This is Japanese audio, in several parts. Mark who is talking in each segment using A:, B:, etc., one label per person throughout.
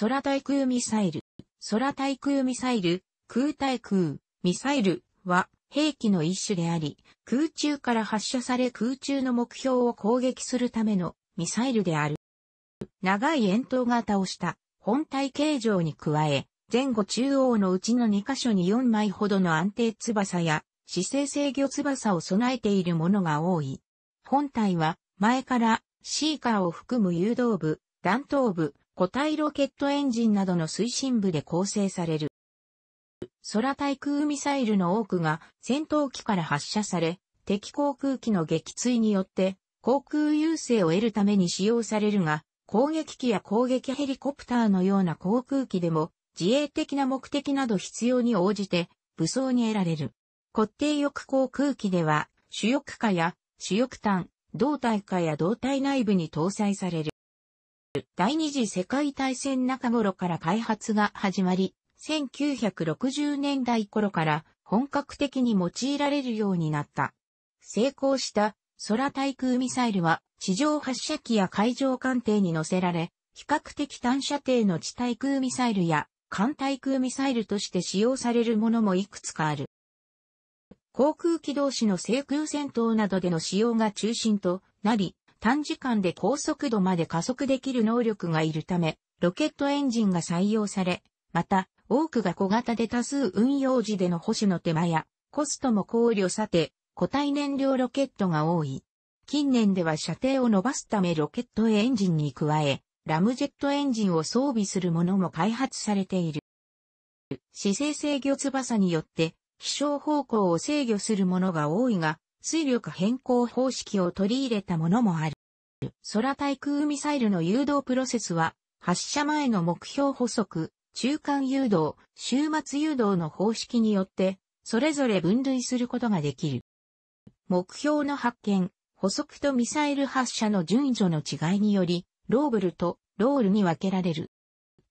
A: 空対空ミサイル、空対空ミサイル、空対空、ミサイルは兵器の一種であり、空中から発射され空中の目標を攻撃するためのミサイルである。長い円筒型をした本体形状に加え、前後中央のうちの2箇所に4枚ほどの安定翼や姿勢制御翼を備えているものが多い。本体は前からシーカーを含む誘導部、弾頭部、固体ロケットエンジンなどの推進部で構成される。空対空ミサイルの多くが戦闘機から発射され、敵航空機の撃墜によって航空優勢を得るために使用されるが、攻撃機や攻撃ヘリコプターのような航空機でも自衛的な目的など必要に応じて武装に得られる。固定翼航空機では主翼下や主翼端、胴体下や胴体内部に搭載される。第二次世界大戦中頃から開発が始まり、1960年代頃から本格的に用いられるようになった。成功した空対空ミサイルは地上発射機や海上艦艇に乗せられ、比較的短射程の地対空ミサイルや艦対空ミサイルとして使用されるものもいくつかある。航空機同士の制空戦闘などでの使用が中心となり、短時間で高速度まで加速できる能力がいるため、ロケットエンジンが採用され、また、多くが小型で多数運用時での保守の手間や、コストも考慮さて、固体燃料ロケットが多い。近年では射程を伸ばすためロケットエンジンに加え、ラムジェットエンジンを装備するものも開発されている。姿勢制御翼によって、飛翔方向を制御するものが多いが、推力変更方式を取り入れたものもある。空対空ミサイルの誘導プロセスは、発射前の目標補足、中間誘導、終末誘導の方式によって、それぞれ分類することができる。目標の発見、補足とミサイル発射の順序の違いにより、ローブルとロールに分けられる。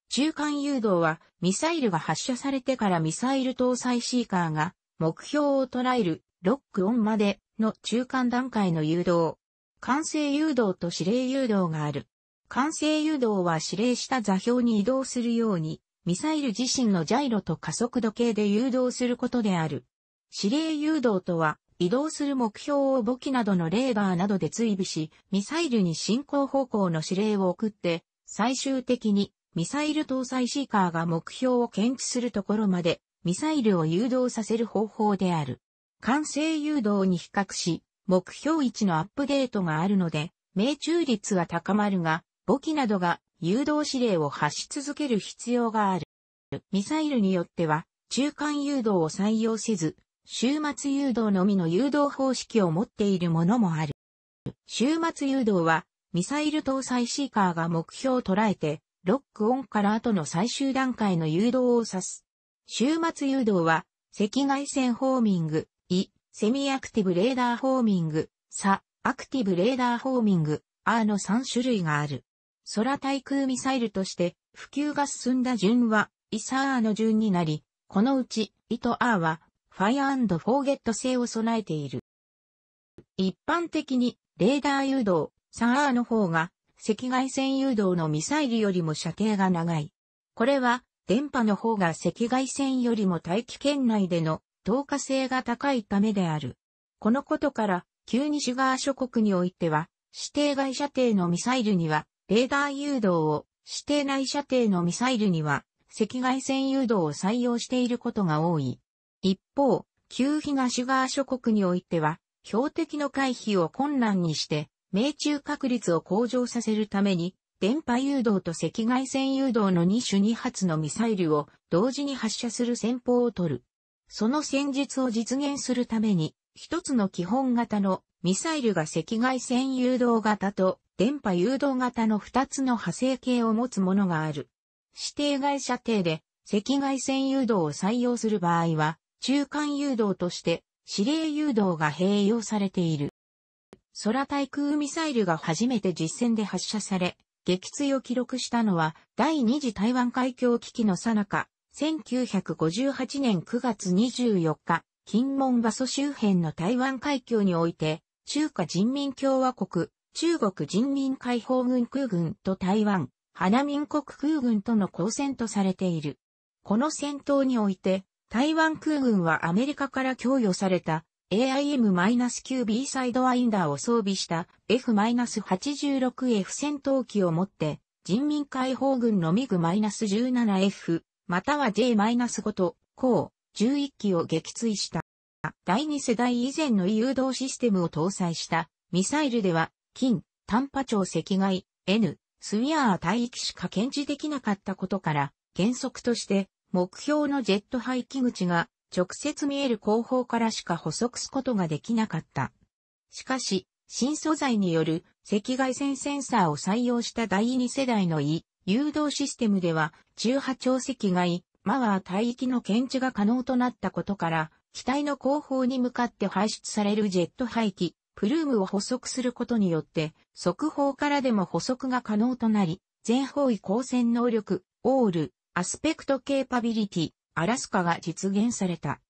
A: 中間誘導は、ミサイルが発射されてからミサイル搭載シーカーが目標を捉えるロックオンまでの中間段階の誘導。管制誘導と指令誘導がある。管制誘導は指令した座標に移動するように、ミサイル自身のジャイロと加速度計で誘導することである。指令誘導とは、移動する目標を簿記などのレーダーなどで追尾し、ミサイルに進行方向の指令を送って、最終的にミサイル搭載シーカーが目標を検知するところまでミサイルを誘導させる方法である。管制誘導に比較し、目標1のアップデートがあるので、命中率は高まるが、簿記などが誘導指令を発し続ける必要がある。ミサイルによっては、中間誘導を採用せず、終末誘導のみの誘導方式を持っているものもある。終末誘導は、ミサイル搭載シーカーが目標を捉えて、ロックオンから後の最終段階の誘導を指す。終末誘導は、赤外線ホーミング、イ、セミアクティブレーダーホーミング、サ、アクティブレーダーホーミング、ーの3種類がある。空対空ミサイルとして普及が進んだ順は、イサーの順になり、このうち、イとーは、ファイアフォーゲット性を備えている。一般的に、レーダー誘導、サアーの方が、赤外線誘導のミサイルよりも射程が長い。これは、電波の方が赤外線よりも大気圏内での透過性が高いためである。このことから、旧西側諸国においては、指定外射程のミサイルには、レーダー誘導を、指定内射程のミサイルには、赤外線誘導を採用していることが多い。一方、旧東側諸国においては、標的の回避を困難にして、命中確率を向上させるために、電波誘導と赤外線誘導の2種2発のミサイルを同時に発射する戦法を取る。その戦術を実現するために、一つの基本型のミサイルが赤外線誘導型と電波誘導型の二つの派生系を持つものがある。指定外射程で赤外線誘導を採用する場合は、中間誘導として指令誘導が併用されている。空対空ミサイルが初めて実戦で発射され、撃墜を記録したのは第二次台湾海峡危機の最中、1958年9月24日、金門場祖周辺の台湾海峡において、中華人民共和国、中国人民解放軍空軍と台湾、花民国空軍との交戦とされている。この戦闘において、台湾空軍はアメリカから供与された AIM-9B サイドワインダーを装備した F-86F 戦闘機を持って、人民解放軍のミグ -17F または J-5 と、項11機を撃墜した。第2世代以前の誘導システムを搭載したミサイルでは、金、短波長赤外、N、スウィアー帯域しか検知できなかったことから、原則として、目標のジェット排気口が直接見える後方からしか捕捉すことができなかった。しかし、新素材による赤外線センサーを採用した第2世代の E、誘導システムでは、中波長赤外、マワー帯域の検知が可能となったことから、機体の後方に向かって排出されるジェット排気、プルームを捕捉することによって、速報からでも捕捉が可能となり、全方位光線能力、オール、アスペクトケーパビリティ、アラスカが実現された。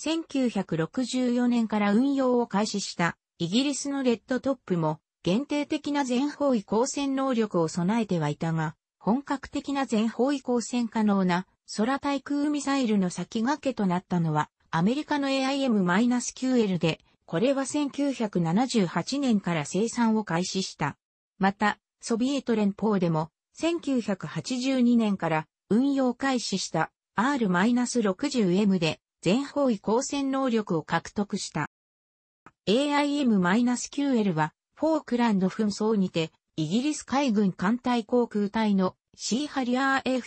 A: 1964年から運用を開始したイギリスのレッドトップも限定的な全方位光線能力を備えてはいたが、本格的な全方位光線可能な空対空ミサイルの先駆けとなったのはアメリカの AIM-QL で、これは1978年から生産を開始した。また、ソビエト連邦でも1982年から運用開始した R-60M で全方位光線能力を獲得した。AIM-QL はフォークランド紛争にてイギリス海軍艦隊航空隊の C ハリアー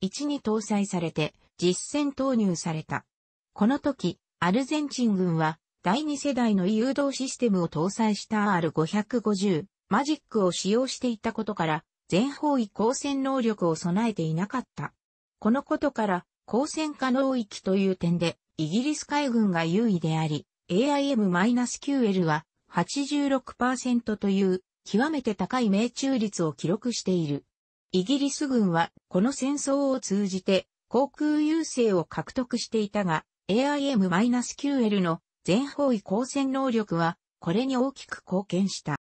A: FRS-1 に搭載されて実戦投入された。この時、アルゼンチン軍は第2世代の誘導システムを搭載した R550 マジックを使用していたことから全方位光線能力を備えていなかった。このことから光線可能域という点でイギリス海軍が優位であり AIM-QL は86%という極めて高い命中率を記録している。イギリス軍はこの戦争を通じて航空優勢を獲得していたが AIM-QL の全方位光線能力はこれに大きく貢献した。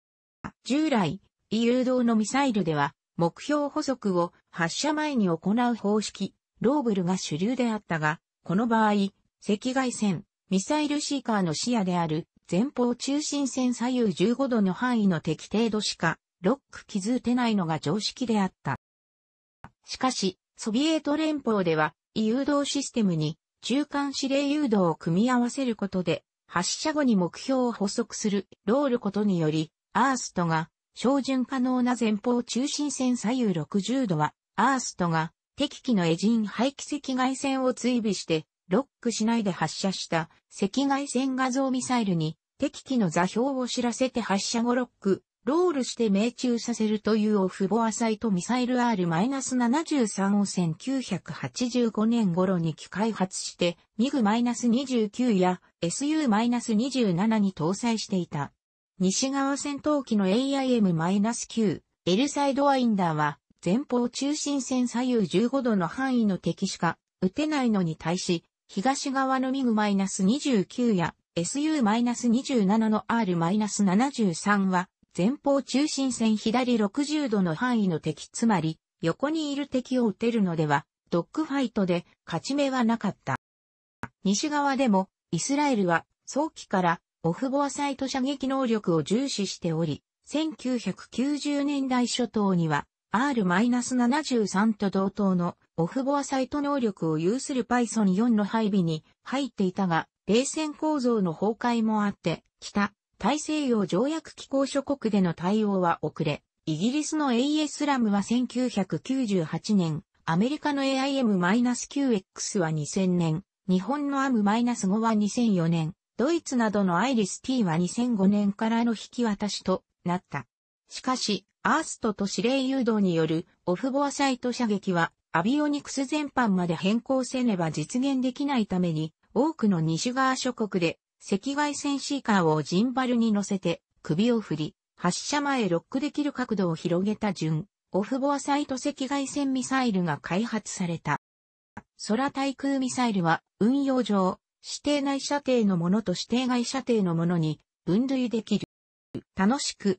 A: 従来、e 誘導のミサイルでは目標捕捉を発射前に行う方式、ローブルが主流であったが、この場合、赤外線、ミサイルシーカーの視野である前方中心線左右15度の範囲の適程度しか、ロック傷打てないのが常識であった。しかし、ソビエト連邦では、異誘導システムに中間指令誘導を組み合わせることで、発射後に目標を捕捉する、ロールことにより、アーストが、照準可能な前方中心線左右60度は、アーストが、敵機のエジン排気赤外線を追尾して、ロックしないで発射した赤外線画像ミサイルに敵機の座標を知らせて発射後ロック、ロールして命中させるというオフボアサイトミサイル R-73 を1985年頃に機開発してミグ -29 や SU-27 に搭載していた。西側戦闘機の AIM-9、L サイドワインダーは前方中心線左右15度の範囲の敵しか撃てないのに対し、東側のミグ -29 や SU-27 の R-73 は、前方中心線左60度の範囲の敵つまり、横にいる敵を撃てるのでは、ドッグファイトで勝ち目はなかった。西側でも、イスラエルは早期からオフボアサイト射撃能力を重視しており、1990年代初頭には R-73 と同等のオフボアサイト能力を有する Python 4の配備に入っていたが、冷戦構造の崩壊もあって、北、大西洋条約機構諸国での対応は遅れ、イギリスの AS ラムは1998年、アメリカの AIM-9X は2000年、日本の AM-5 は2004年、ドイツなどのアイリス T は2005年からの引き渡しとなった。しかし、アーストと指令誘導によるオフボアサイト射撃はアビオニクス全般まで変更せねば実現できないために多くの西側諸国で赤外線シーカーをジンバルに乗せて首を振り発射前ロックできる角度を広げた順オフボアサイト赤外線ミサイルが開発された。空対空ミサイルは運用上指定内射程のものと指定外射程のものに分類できる。楽しく